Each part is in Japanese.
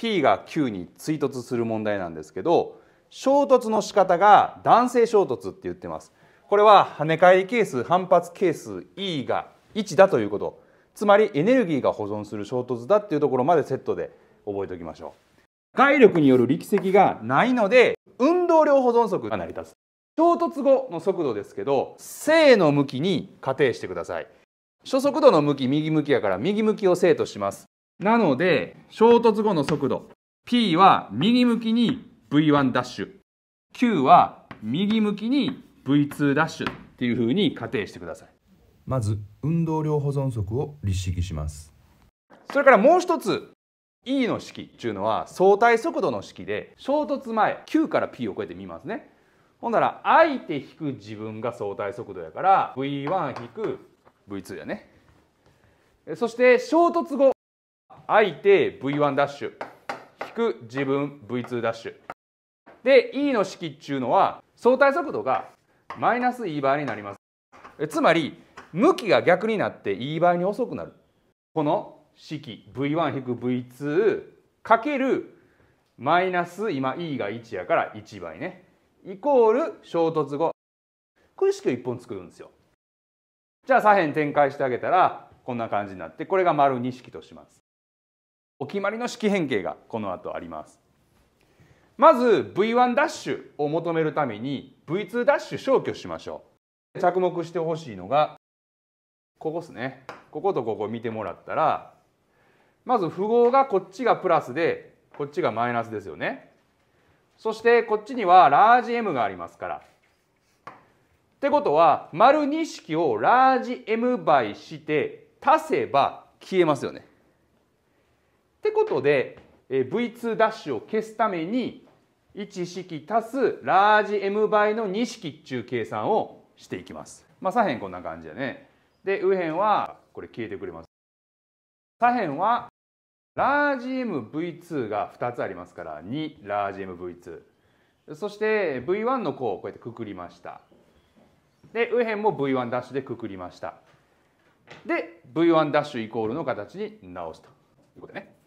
P が Q に追突する問題なんですけど衝突の仕方が男性衝突って言ってますこれは跳ね返り係数反発係数 E が1だということつまりエネルギーが保存する衝突だっていうところまでセットで覚えておきましょう外力による力積がないので運動量保存則が成り立つ衝突後の速度ですけど正の向きに仮定してください初速度の向き右向きやから右向きを正としますなので、衝突後の速度、P は右向きに V1 ダッシュ、Q は右向きに V2 ダッシュっていうふうに仮定してください。まず、運動量保存則を立式します。それからもう一つ、E の式っていうのは相対速度の式で、衝突前、Q から P を超えてみますね。ほんなら、相手引く自分が相対速度やから、V1 引く V2 やね。そして衝突後相手 V1 ダッシュ引く自分 V2 ダッシュで E の式っちゅうのは相対速度がマイナス E 倍になりますつまり向きが逆になって E 倍に遅くなるこの式 V1-V2 かけるマイナス今 E が1やから1倍ねイコール衝突後こういう式を1本作るんですよじゃあ左辺展開してあげたらこんな感じになってこれが丸2式としますお決まりの式変形がこの後あります。まず V1' ダッシュを求めるために V2' ダッシュ消去しましょう。着目してほしいのがここですね。こことここ見てもらったらまず符号がこっちがプラスでこっちがマイナスですよね。そしてこっちにはラージ M がありますから。ってことは丸2式をラージ M 倍して足せば消えますよね。ことで、えー、V2' ダッシュを消すために1式足すラージ M 倍の2式中計算をしていきます。まあ、左辺こんな感じでね。で右辺はこれ消えてくれます。左辺はラージ MV2 が2つありますから2ラージ MV2 そして V1 の項をこうやってくくりましたで右辺も V1' ダッシュでくくりましたで V1' ダッシュイコールの形に直すということね。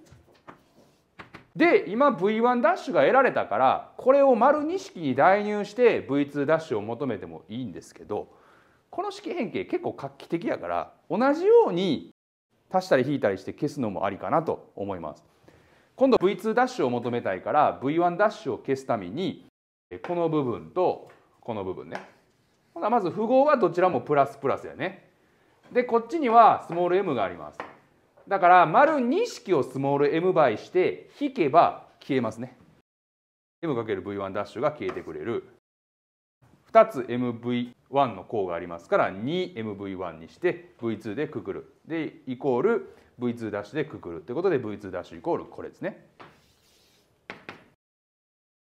で今 V1 ダッシュが得られたからこれを丸2式に代入して V2 ダッシュを求めてもいいんですけどこの式変形結構画期的やから同じように足したり引いたりして消すのもありかなと思います。今度 V2 ダッシュを求めたいから V1 ダッシュを消すためにこの部分とこの部分ね。まず符号はどちらもプラスプラスやね。でこっちにはスモール m があります。だから丸2式をスモール m 倍して引けば消えますね。m×v1 ダッシュが消えてくれる。2つ mv1 の項がありますから 2mv1 にして v2 でくくる。でイコール v2 ダッシュでくくるってことで v2 ダッシュイコールこれですね。